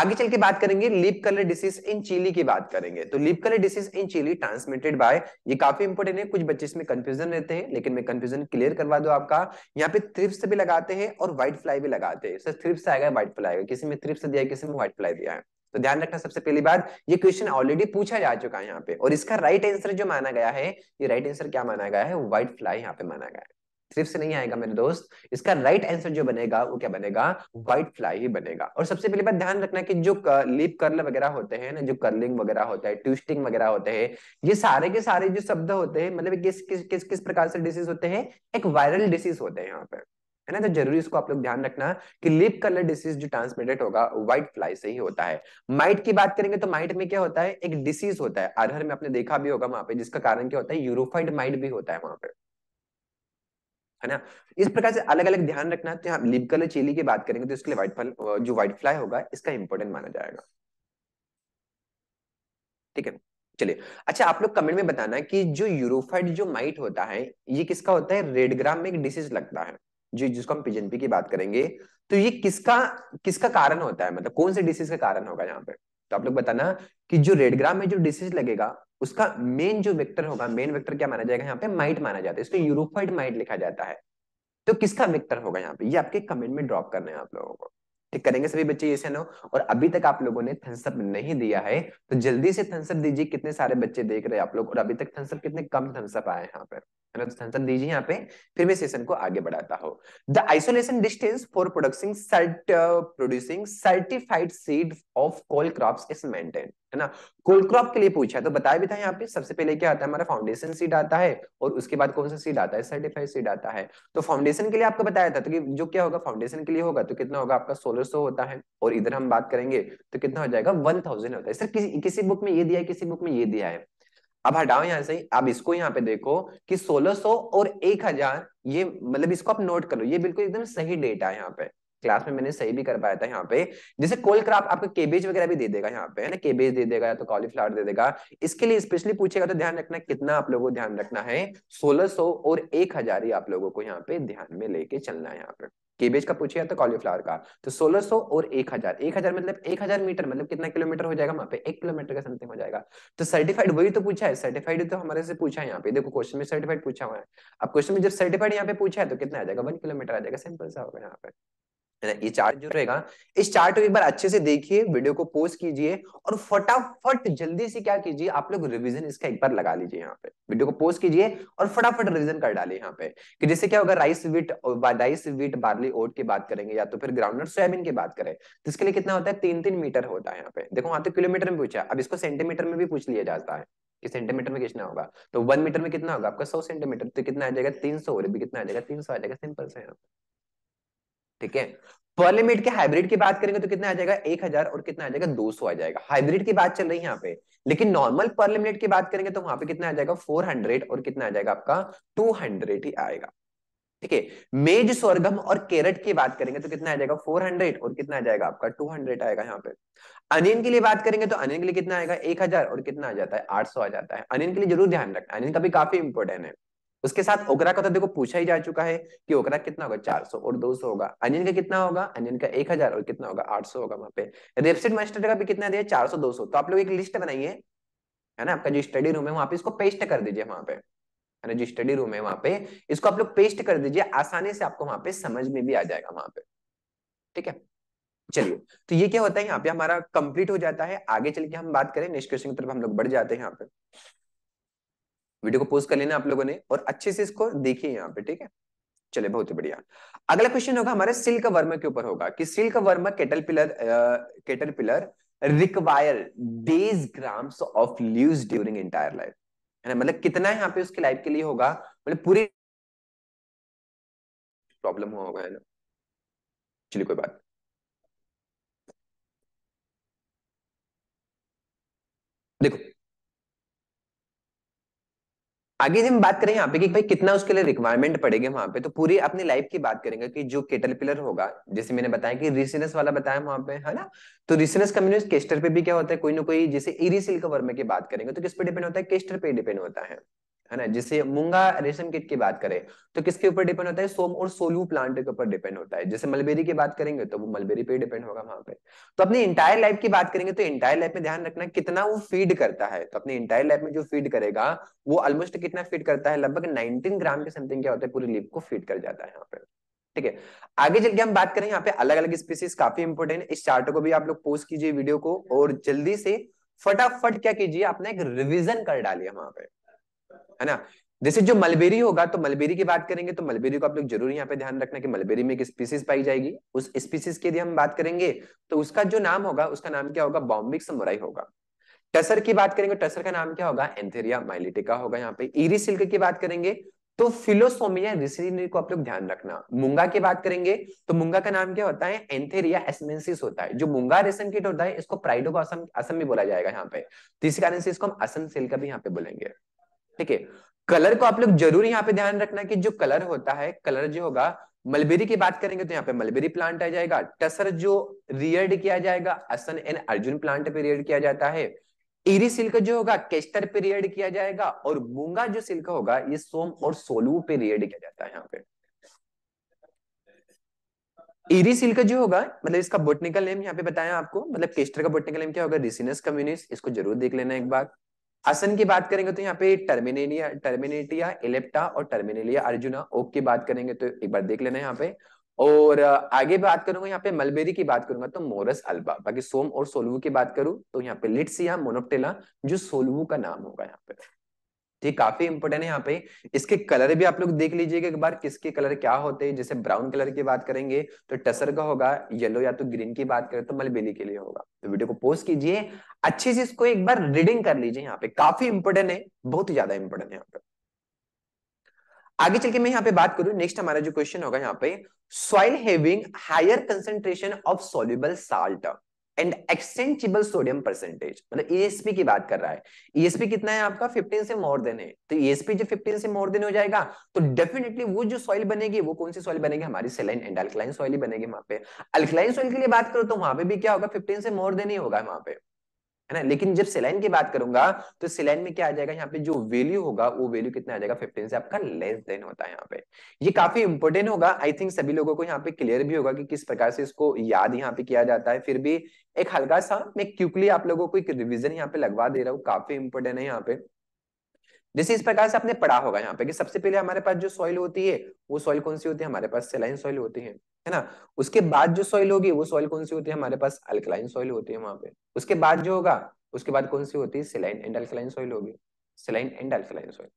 आगे चल के बात करेंगे leaf curl disease in chilli की बात करेंगे तो leaf curl disease in chilli transmitted by ये काफी इंपोर्टेंट है कुछ बच्चे इसमें कंफ्यूजन रहते हैं लेकिन मैं कंफ्यूजन क्लियर करवा दो आपका यहाँ पे थ्रिप्स भी लगाते हैं और व्हाइट फ्लाई भी लगाते हैं सर थ्रिप्स आएगा व्हाइट फ्लाई आएगा किसी में थ्रिप्स दिया है किसी में व्हाइट फ्लाई दिया है तो ध्यान रखना सबसे पहली बात ये क्वेश्चन ऑलरेडी पूछा जा चुका है यहाँ पे और इसका राइट आंसर जो माना गया है ये राइट आंसर क्या माना गया है व्हाइट फ्लाई यहाँ पे माना गया है सिर्फ से नहीं आएगा मेरे दोस्त इसका राइट right आंसर जो बनेगा वो क्या बनेगा व्हाइट फ्लाई ही बनेगा और सबसे पहले बात ध्यान रखना कि जो लीप कर्ल वगैरह होते हैं ना जो कर्लिंग वगैरह होता है ट्विस्टिंग वगैरह होते हैं ये सारे के सारे जो शब्द होते हैं मतलब किस किस किस किस प्रकार से डिसीज होते हैं एक वायरल डिसीज होते हैं यहाँ पे है ना तो जरूरी इसको आप लोग ध्यान रखना कि लिप कलर डिसीज जो ट्रांसमिटेड होगा व्हाइट फ्लाई से ही होता है माइट की बात करेंगे तो माइट में क्या होता है एक डिसीज होता है अरहर में आपने देखा भी होगा वहां पे जिसका कारण क्या होता है यूरोफाइड माइट भी होता है वहां पर है ना इस प्रकार से अलग अलग ध्यान रखना तो है लिप कलर चेली की बात करेंगे तो इसके लिए व्हाइट फल जो व्हाइट फ्लाई होगा इसका इंपॉर्टेंट माना जाएगा ठीक है चलिए अच्छा आप लोग कमेंट में बताना कि जो यूरोफाइड जो माइट होता है ये किसका होता है रेड ग्राम में एक डिसीज लगता है जो जिसको हम पिजेंपी की बात करेंगे तो ये किसका किसका कारण होता है मतलब कौन से डिसीज का कारण होगा यहाँ पे तो आप लोग बताना कि जो रेड ग्राम में जो डिसीज लगेगा उसका मेन जो वेक्टर होगा मेन वेक्टर क्या माना जाएगा यहाँ पे माइट माना जाता है इसको यूरोफाइड माइट लिखा जाता है तो किसका वेक्टर होगा यहाँ पे ये आपके कमेंट में ड्रॉप करना है आप लोगों को ठीक करेंगे सभी बच्चे ये सेनो और अभी तक आप लोगों ने थंसअप नहीं दिया है तो जल्दी से थंसअप दीजिए कितने सारे बच्चे देख रहे हैं आप लोग और अभी तक थंसअप कितने कम थंसअप आए यहाँ पे तो दीजिए यहाँ पे फिर मैं सेशन को आगे बढ़ाता हूँ the isolation distance for producing producing certified seed of cole crop is maintain है ना कोल्ड क्रॉप के लिए पूछा है तो बताया भी था यहाँ पे सबसे पहले क्या आता है हमारा फाउंडेशन सीड आता है और उसके बाद कौन सा सीड आता है सर्टिफाइड सीड आता है तो फाउंडेशन के लिए आपको बताया था तो कि जो क्या होगा फाउंडेशन के लिए होगा तो कितना होगा आपका सोलह सो होता है और इधर हम बात करेंगे तो कितना हो जाएगा वन थाउजेंड होता है सर किसी किसी बुक में ये दिया है किसी बुक में ये दिया है अब हटाओ यहाँ से अब इसको यहाँ पे देखो कि 1600 और 1000 ये मतलब इसको आप नोट कर लो ये बिल्कुल एकदम सही डेटा है यहाँ पे क्लास में मैंने सही भी कर पाया था यहाँ पे जैसे कोल क्राफ्ट आपको केबेज वगैरह भी दे देगा यहाँ पे है ना केबेज दे देगा तो कॉलीफ्लावर दे देगा इसके लिए स्पेशली पूछेगा तो ध्यान रखना कितना आप लोगों को ध्यान रखना है 1600 और हजार ही आप लोगों को यहाँ पे ध्यान में लेके चलना है यहाँ पे केबेज का पूछेगा तो कॉलीफ्लावर का तो 1600 और एक हजार एक हजार मतलब एक हजार मीटर मतलब कितना किलोमीटर हो जाएगा वहां पे एक किलोमीटर का समथिंग हो जाएगा तो सर्टिफाइड वही तो पूछा है सर्टिफाइड तो हमारे से पूछा है यहाँ पे देखो क्वेश्चन में सर्टिफाइड पूछा हुआ है अब क्वेश्चन में जब सर्टिफाइड यहाँ पे पूछा है तो कितना आ जाएगा वन किलोमीटर आ जाएगा सिंपल सा होगा यहाँ पे ये चार्ट जो रहेगा इस चार्ट को एक बार अच्छे से देखिए वीडियो को पोस्ट कीजिए और फटाफट जल्दी से क्या कीजिए आप लोग रिवीजन इसका एक बार लगा लीजिए यहाँ पे वीडियो को पोस्ट कीजिए और फटाफट रिवीजन कर डालिए यहाँ पे कि जैसे क्या होगा rice wheat rice wheat barley oat की बात करेंगे या तो फिर ग्राउंडनट सोयाबीन की बात करें तो इसके लिए कितना होता है तीन तीन मीटर होता है यहाँ पे देखो वहां तो किलोमीटर में पूछा अब इसको सेंटीमीटर में भी पूछ लिया जाता है कि सेंटीमीटर में कितना होगा तो वन मीटर में कितना होगा आपका सौ सेंटीमीटर तो कितना आ जाएगा तीन सौ और भी कितना आ जाएगा तीन सौ आ जाएगा सिंपल से यहाँ पे ठीक है लिमिट के हाइब्रिड की बात करेंगे तो कितना आ जाएगा एक हजार और कितना आ जाएगा दो सौ आ जाएगा हाइब्रिड की बात चल रही है यहाँ पे लेकिन नॉर्मल लिमिट की बात करेंगे तो वहां पे कितना आ जाएगा फोर हंड्रेड और कितना आ जाएगा आपका टू हंड्रेड ही आएगा ठीक है मेज स्वर्गम और केरट की बात करेंगे तो कितना आ जाएगा फोर हंड्रेड और कितना आ जाएगा आपका टू हंड्रेड आएगा यहाँ पे अनियन के लिए बात करेंगे तो अनियन के लिए कितना आएगा एक हजार और कितना आ जाता है आठ सौ आ जाता है अनियन के लिए जरूर ध्यान रखना अनियन का भी काफी इंपोर्टेंट है उसके साथ ओकरा का तो देखो पूछा ही जा चुका है कि ओकरा कितना होगा चार सौ और दो सौ होगा अनियन का कितना होगा अनियन का एक हजार और कितना होगा आठ सौ होगा वहां पे रेपसिड मास्टर का भी कितना दिया चार सौ दो सौ तो आप लोग एक लिस्ट बनाइए है ना आपका जो स्टडी रूम है वहां पे इसको पेस्ट कर दीजिए वहां पे है ना जो स्टडी रूम है वहां पे इसको आप लोग पेस्ट कर दीजिए आसानी से आपको वहां पे समझ में भी आ जाएगा वहां पे ठीक है चलिए तो ये क्या होता है यहाँ पे हमारा कंप्लीट हो जाता है आगे चल के हम बात करें नेक्स्ट क्वेश्चन की तरफ हम लोग बढ़ जाते हैं यहाँ पे वीडियो को पोस्ट कर लेना आप लोगों ने और अच्छे से इसको देखिए यहाँ पे ठीक है चले बहुत ही बढ़िया अगला क्वेश्चन होगा हमारे सिल्क वर्म के ऊपर होगा कि silkworm caterpillar caterpillar require days gram of leaves during entire life है ना मतलब कितना यहाँ पे उसकी लाइफ के लिए होगा मतलब पूरी प्रॉब्लम हुआ होगा है ना चलिए कोई बात देखो आगे जब बात करें यहाँ पे कि भाई कितना उसके लिए रिक्वायरमेंट पड़ेगा वहां पे तो पूरी अपनी लाइफ की बात करेंगे कि जो केटल पिलर होगा जैसे मैंने बताया कि रिसिनस वाला बताया वहां पे है ना तो रिसिनस कम्युनिस्ट केस्टर पे भी क्या होता है कोई ना कोई जैसे इरी सिल्क वर्म की बात करेंगे तो किस पे डिपेंड होता है केस्टर पे डिपेंड होता है है ना जैसे मूंगा रेशम कीट की बात करें तो किसके ऊपर डिपेंड होता है सोम और सोलू प्लांट के ऊपर डिपेंड होता है जैसे मलबेरी की बात करेंगे तो वो मलबेरी पे डिपेंड होगा वहां पे तो अपनी इंटायर लाइफ की बात करेंगे तो इंटायर लाइफ में ध्यान रखना कितना वो फीड करता है तो अपनी इंटायर लाइफ में जो फीड करेगा वो ऑलमोस्ट कितना फीड करता है लगभग नाइनटीन ग्राम के समथिंग क्या होता है पूरी लीप को फीड कर जाता है यहाँ पे ठीक है आगे चल के हम बात करें यहाँ पे अलग अलग स्पीसीज काफी इंपोर्टेंट है इस चार्ट को भी आप लोग पोस्ट कीजिए वीडियो को और जल्दी से फटाफट क्या कीजिए आपने एक रिविजन कर डालिए वहां पे है ना जैसे जो मलबेरी होगा तो मलबेरी की बात करेंगे तो मलबेरी को आप लोग जरूर यहाँ पे ध्यान रखना कि मलबेरी में एक स्पीसीज पाई जाएगी उस स्पीसीज की यदि हम बात करेंगे तो उसका जो नाम होगा उसका नाम क्या होगा बॉम्बिक समुराई होगा टसर की बात करेंगे टसर का नाम क्या होगा एंथेरिया माइलिटिका होगा यहाँ पे ईरी सिल्क की बात करेंगे तो फिलोसोमिया रिसिनरी को आप लोग ध्यान रखना मुंगा की बात करेंगे तो मुंगा का नाम क्या होता है एंथेरिया एसमेंसिस होता है जो मुंगा रेशम कीट होता है इसको प्राइडो को असम असम भी बोला जाएगा यहाँ पे तो इसी कारण से इसको हम असम सिल्क भी यहाँ पे बोलेंगे ठीक है कलर को आप लोग जरूर यहाँ पे ध्यान रखना कि जो कलर होता है कलर जो होगा मलबेरी की बात करेंगे तो यहाँ पे मलबेरी प्लांट आ जाएगा टसर जो रियर्ड किया जाएगा असन एंड अर्जुन प्लांट पे रियर्ड किया जाता है इरी सिल्क जो होगा केस्टर पे रियर्ड किया जाएगा और मूंगा जो सिल्क होगा ये सोम और सोलू पे रियर्ड किया जाता है यहाँ पे इरी सिल्क जो होगा मतलब इसका बोटनिकल नेम यहाँ पे बताया आपको मतलब केस्टर का बोटनिकल नेम क्या होगा रिसिनस कम्युनिस इसको जरूर देख लेना एक बार हसन की बात करेंगे तो यहाँ पे टर्मिनेलिया टर्मिनेटिया इलेप्टा और टर्मिनेलिया अर्जुना ओक की बात करेंगे तो एक बार देख लेना यहाँ पे और आगे बात करूंगा यहाँ पे मलबेरी की बात करूंगा तो मोरस अल्बा बाकी सोम और सोलवू की बात करूं तो यहाँ पे लिट्सिया मोनोप्टेला जो सोलवू का नाम होगा यहाँ पे ये काफी इंपोर्टेंट है यहाँ पे इसके कलर भी आप लोग देख लीजिएगा एक बार किसके कलर क्या होते हैं जैसे ब्राउन कलर की बात करेंगे तो टसर का होगा येलो या तो ग्रीन की बात करें तो मलबेली के लिए होगा तो वीडियो को पोस्ट कीजिए अच्छे से इसको एक बार रीडिंग कर लीजिए यहाँ पे काफी इंपोर्टेंट है बहुत ही ज्यादा इंपोर्टेंट है यहाँ पे आगे चल के मैं यहाँ पे बात करूं नेक्स्ट हमारा जो क्वेश्चन होगा यहाँ पे soil having higher concentration of soluble salt and exchangeable sodium percentage मतलब ईएसपी e की बात कर रहा है ईएसपी e कितना है आपका 15 से मोर देन है तो ईएसपी जो 15 से मोर देन हो जाएगा तो डेफिनेटली वो जो सॉइल बनेगी वो कौन सी सॉइल बनेगी हमारी सेलाइन एंड अल्कलाइन सॉइल ही बनेगी वहां पे अल्कलाइन सॉइल के लिए बात करो तो वहां पे भी क्या होगा 15 से मोर देन ही होगा वहां पे है ना लेकिन जब सिलाइन की बात करूंगा तो सिलाइन में क्या आ जाएगा यहाँ पे जो वैल्यू होगा वो वैल्यू कितना आ जाएगा 15 से आपका लेस देन होता है यहाँ पे ये काफी इंपोर्टेंट होगा आई थिंक सभी लोगों को यहाँ पे क्लियर भी होगा कि किस प्रकार से इसको याद यहाँ पे किया जाता है फिर भी एक हल्का सा मैं क्यूकली आप लोगों को एक रिविजन यहाँ पे लगवा दे रहा हूँ काफी इंपोर्टेंट है यहाँ पे जैसे इस प्रकार से आपने पढ़ा होगा यहाँ पे कि सबसे पहले हमारे पास जो सॉइल होती है वो सॉइल कौन सी होती है हमारे पास सेलाइन सॉइल होती है है ना उसके बाद जो सॉइल होगी वो सॉइल कौन सी होती है हमारे पास अल्कलाइन सॉइल होती है वहां पे उसके बाद जो होगा उसके बाद कौन सी होती है सिलाइन एंड अल्कलाइन सॉइल होगी सिलाइन एंड अल्कलाइन सॉइल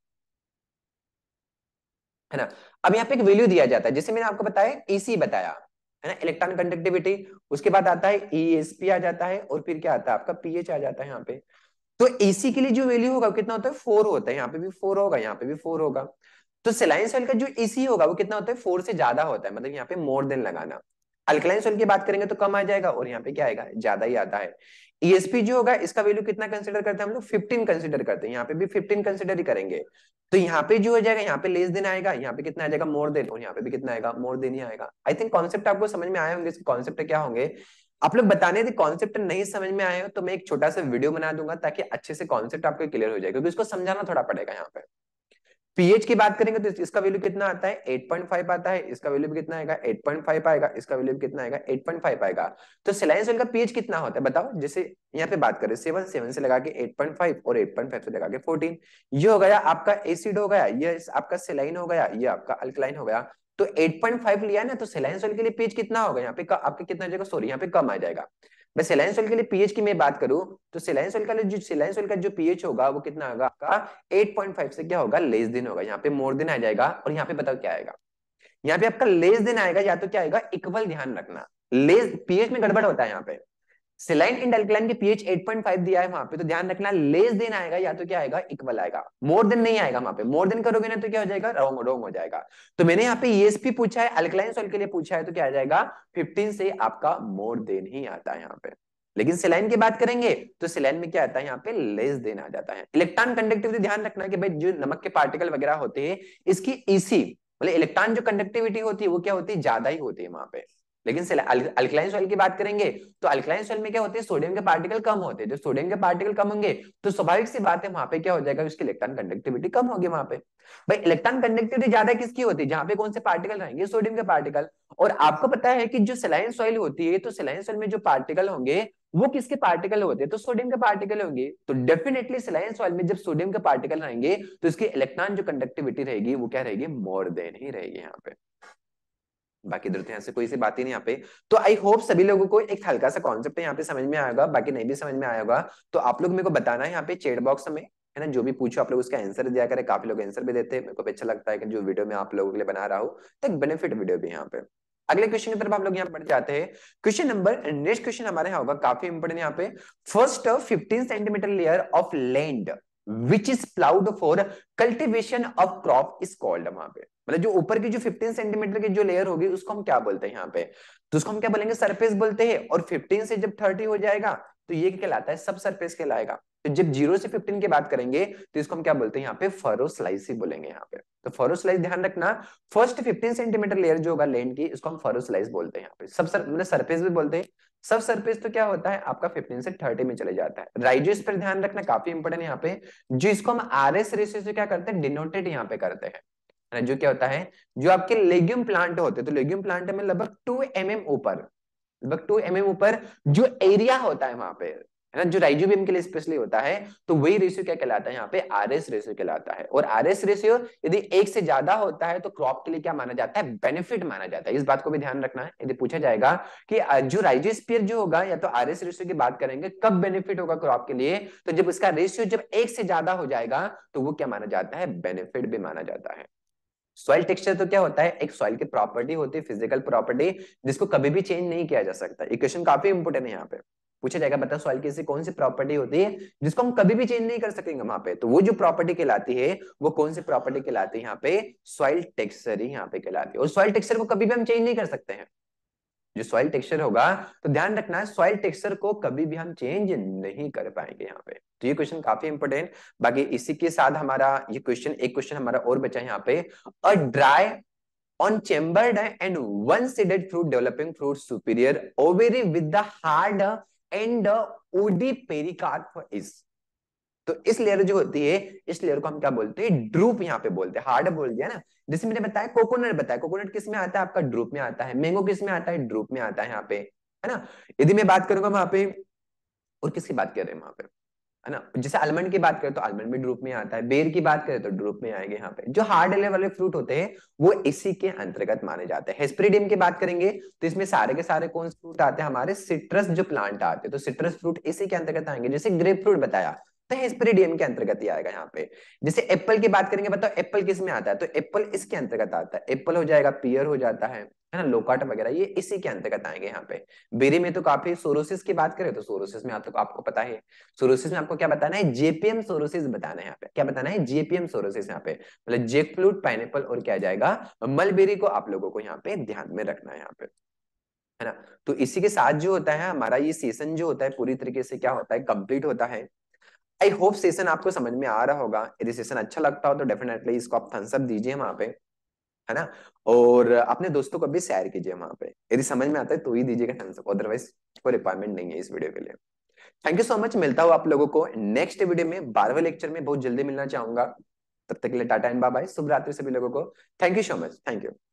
है ना अब यहाँ पे एक वैल्यू दिया जाता है जैसे मैंने आपको बताया एसी बताया है ना इलेक्ट्रॉन कंडक्टिविटी उसके बाद आता है ईएसपी e आ जाता है और फिर क्या आता है आपका पीएच आ जाता है यहाँ पे तो एसी के लिए जो वैल्यू होगा वो कितना होता है फोर होता है यहाँ पे भी फोर होगा यहाँ पे भी फोर होगा तो सिलाइन सॉइल का जो एसी होगा वो कितना होता है फोर से ज्यादा होता है मतलब यहाँ पे मोर देन लगाना अल्कलाइन सॉइल की बात करेंगे तो कम आ जाएगा और यहाँ पे क्या आएगा ज्यादा ही आता है ईएसपी e जो होगा इसका वैल्यू कितना कंसिडर करते हैं हम लोग फिफ्टीन कंसिडर करते हैं यहाँ पे भी फिफ्टीन कंसिडर ही करेंगे तो यहाँ पे जो हो जाएगा यहाँ पे लेस देन आएगा यहाँ पे कितना आ जाएगा मोर देन और यहाँ पे भी कितना आएगा मोर देन ही आएगा आई थिंक कॉन्सेप्ट आपको समझ में आए होंगे कॉन्सेप्ट क्या होंगे आप लोग बताने यदि कॉन्सेप्ट नहीं समझ में आए हो तो मैं एक छोटा सा वीडियो बना दूंगा ताकि अच्छे से कॉन्सेप्ट आपको क्लियर हो जाए क्योंकि इसको समझाना थोड़ा पड़ेगा यहाँ पे पीएच की बात करेंगे तो इसका वैल्यू कितना आता है 8.5 आता है इसका वैल्यू कितना आएगा 8.5 आएगा इसका वैल्यू कितना आएगा 8.5 आएगा तो सिलाइन सेल का पीएच कितना होता है बताओ जैसे यहाँ पे बात करें सेवन सेवन से लगा के 8.5 और 8.5 से लगा के 14 ये हो गया आपका एसिड हो गया ये आपका सिलाइन हो गया ये आपका अल्कलाइन हो गया तो 8.5 लिया ना तो सिलायंस सोल के लिए पीएच कितना होगा यहाँ पे आपके कितना जाएगा सॉरी यहाँ पे कम आ जाएगा मैं सिलायंस सोल के लिए पीएच की मैं बात करूं तो सिलायंस सोल का जो सिलायंस सोल का जो पीएच होगा वो कितना होगा आपका 8.5 से क्या होगा लेस दिन होगा यहाँ पे मोर दिन आ जाएगा और यहाँ पे बताओ क्या आएगा यहाँ पे आपका लेस दिन आएगा या तो क्या आएगा इक्वल ध्यान रखना लेस पीएच में गड़बड़ होता है यहाँ पे सिलाइन एंड अल्कलाइन के पीएच 8.5 दिया है वहां पे तो ध्यान रखना लेस देन आएगा या तो क्या आएगा इक्वल आएगा मोर देन नहीं आएगा वहां पे मोर देन करोगे ना तो क्या हो जाएगा रॉन्ग रॉन्ग हो जाएगा तो मैंने यहाँ पे ईएसपी पूछा है अल्कलाइन सॉइल के लिए पूछा है तो क्या आ जाएगा 15 से आपका मोर देन ही आता है यहाँ पे लेकिन सिलाइन की बात करेंगे तो सिलाइन में क्या आता है यहाँ पे लेस देन आ जाता है इलेक्ट्रॉन कंडक्टिविटी ध्यान रखना कि भाई जो नमक के पार्टिकल वगैरह होते हैं इसकी ईसी मतलब इलेक्ट्रॉन जो कंडक्टिविटी होती है वो क्या होती है ज्यादा ही होती है वहां पे लेकिन अल्कलाइन सॉइल की बात करेंगे तो अल्कलाइन सॉइल में क्या होते हैं सोडियम के पार्टिकल कम होते हैं जब सोडियम के पार्टिकल कम होंगे तो स्वाभाविक सी बात है वहां पे क्या हो जाएगा उसकी इलेक्ट्रॉन कंडक्टिविटी कम होगी वहां पे भाई इलेक्ट्रॉन कंडक्टिविटी ज्यादा किसकी होती है जहां पे कौन से पार्टिकल रहेंगे सोडियम के पार्टिकल और आपको पता है कि जो सिलाइन सॉइल होती है तो सिलाइन सॉइल में जो पार्टिकल होंगे वो किसके पार्टिकल होते हैं तो सोडियम के पार्टिकल होंगे तो डेफिनेटली सिलाइन सॉइल में जब सोडियम के पार्टिकल रहेंगे तो इसकी इलेक्ट्रॉन जो कंडक्टिविटी रहेगी वो क्या रहेगी मोर देन ही रहेगी यहाँ पे बाकी धृतिहास से कोई सी बात ही नहीं यहाँ पे तो आई होप सभी लोगों को एक हल्का सा कॉन्सेप्ट यहाँ पे समझ में आएगा बाकी नहीं भी समझ में आएगा तो आप लोग मेरे को बताना है यहाँ पे चेट बॉक्स में है ना जो भी पूछो आप लोग उसका आंसर दिया करें काफी लोग आंसर भी देते हैं मेरे को अच्छा लगता है कि जो वीडियो मैं आप लोगों के लिए बना रहा हूँ तो एक बेनिफिट वीडियो भी यहाँ पे अगले क्वेश्चन की तरफ आप लोग यहाँ बढ़ जाते हैं क्वेश्चन नंबर नेक्स्ट क्वेश्चन हमारे यहाँ होगा काफी इंपोर्टेंट यहाँ पे first fifteen centimetre layer of land which is ploughed for cultivation of crop is called वहां पे मतलब जो ऊपर की जो 15 सेंटीमीटर की जो लेयर होगी उसको हम क्या बोलते हैं यहाँ पे तो उसको हम क्या बोलेंगे सरफेस बोलते हैं और 15 से जब 30 हो जाएगा तो ये क्या कहलाता है सब सरफेस कहलाएगा तो जब जीरो से 15 की बात करेंगे तो इसको हम क्या बोलते हैं यहाँ पे फरो स्लाइस ही बोलेंगे यहाँ पे तो फरो स्लाइस ध्यान रखना फर्स्ट फिफ्टीन सेंटीमीटर लेयर जो होगा लेंड की इसको हम फरो स्लाइस बोलते हैं यहाँ पे सब सर मतलब सरफेस भी बोलते हैं सब सरफेस तो क्या होता है आपका 15 से 30 में चले जाता है राइजो इस पर ध्यान रखना काफी इंपोर्टेंट यहाँ पे जिसको हम आर एस रेशियो से क्या करते हैं डिनोटेड यहाँ पे करते हैं जो क्या होता है जो आपके लेग्यूम प्लांट होते हैं तो लेग्यूम प्लांट में लगभग टू एम एम ऊपर लगभग टू एम एम ऊपर जो एरिया होता है वहां पे है ना जो राइजोबियम के लिए स्पेशली होता है तो वही रेशियो क्या कहलाता है यहाँ पे आर एस रेशियो कहलाता है और आर एस रेशियो यदि एक से ज्यादा होता है तो क्रॉप के लिए क्या माना जाता है बेनिफिट माना जाता है इस बात को भी ध्यान रखना है यदि पूछा जाएगा कि जो राइजोस्पियर जो होगा या तो आर एस रेशियो की बात करेंगे कब बेनिफिट होगा क्रॉप के लिए तो जब इसका रेशियो जब एक से ज्यादा हो जाएगा तो वो क्या माना जाता है बेनिफिट भी माना जाता है सॉइल टेक्सचर तो क्या होता है एक सॉइल की प्रॉपर्टी होती है फिजिकल प्रॉपर्टी जिसको कभी भी चेंज नहीं किया जा सकता इक्वेशन काफी इंपोर्टेंट है यहाँ पे पूछा जाएगा बताओ सॉइल की ऐसी कौन सी प्रॉपर्टी होती है जिसको हम कभी भी चेंज नहीं कर सकेंगे वहां पे तो वो जो प्रॉपर्टी कहलाती है वो कौन सी प्रॉपर्टी कहलाती है यहाँ पे सॉइल टेक्सचर ही यहाँ पे कहलाती है और सॉइल टेक्सचर को कभी भी हम चेंज नहीं कर सकते हैं जो सॉइल टेक्सचर होगा तो ध्यान रखना है सॉइल टेक्सचर को कभी भी हम चेंज नहीं कर पाएंगे यहाँ पे तो ये क्वेश्चन काफी इंपोर्टेंट बाकी इसी के साथ हमारा ये क्वेश्चन एक क्वेश्चन हमारा और बचा है यहाँ पे a dry on chambered and one seeded fruit developing fruit superior ovary with the hard and OD pericarp is तो इस लेयर जो होती है इस लेयर को हम क्या बोलते हैं ड्रूप यहाँ पे बोलते हैं हार्ड बोल दिया ना जैसे मैंने बताया कोकोनट बताया कोकोनट किस में आता है आपका ड्रूप में आता है मैंगो किस में आता है ड्रूप में आता है यहाँ पे है ना यदि मैं बात करूंगा वहां पे और किसकी बात कर रहे हैं वहां पे है ना जैसे आलमंड की बात करें तो आलमंड भी ड्रूप में आता है बेर की बात करें तो ड्रूप में आएंगे यहाँ पे जो हार्ड लेयर वाले फ्रूट होते हैं वो इसी के अंतर्गत माने जाते हैं हेस्प्रीडियम की बात करेंगे तो इसमें सारे के सारे कौन फ्रूट आते हैं हमारे सिट्रस जो प्लांट आते हैं तो सिट्रस फ्रूट इसी के अंतर्गत आएंगे जैसे ग्रेप फ्रूट बताया तो हेस्पेरिडियम के अंतर्गत ही आएगा यहाँ पे जैसे एप्पल की बात करेंगे बताओ एप्पल किस में आता है तो एप्पल इसके अंतर्गत आता है एप्पल हो जाएगा पियर हो जाता है है ना लोकाट वगैरह ये इसी के अंतर्गत आएंगे यहाँ पे बेरी में तो काफी सोरोसिस की बात करें तो सोरोसिस में तो आपको पता है सोरोसिस में आपको क्या बताना है जेपीएम सोरोसिस बताना है यहाँ पे क्या बताना है जेपीएम सोरोसिस यहाँ पे मतलब जेक फ्लूट पाइनएपल और क्या जाएगा मलबेरी को आप लोगों को यहाँ पे ध्यान में रखना है यहाँ पे है ना तो इसी के साथ जो होता है हमारा ये सेशन जो होता है पूरी तरीके से क्या होता है कंप्लीट होता है आई होप सेशन आपको समझ में आ रहा होगा यदि सेशन अच्छा लगता हो तो डेफिनेटली इसको आप थम्स दीजिए वहां पे है ना और अपने दोस्तों को भी शेयर कीजिए वहां पे यदि समझ में आता है तो ही दीजिएगा थम्स अदरवाइज कोई रिक्वायरमेंट नहीं है इस वीडियो के लिए थैंक यू सो मच मिलता हूँ आप लोगों को नेक्स्ट वीडियो में बारहवें लेक्चर में बहुत जल्दी मिलना चाहूंगा तब तक के लिए टाटा एंड बाय शुभ रात्रि सभी लोगों को thank you so much thank you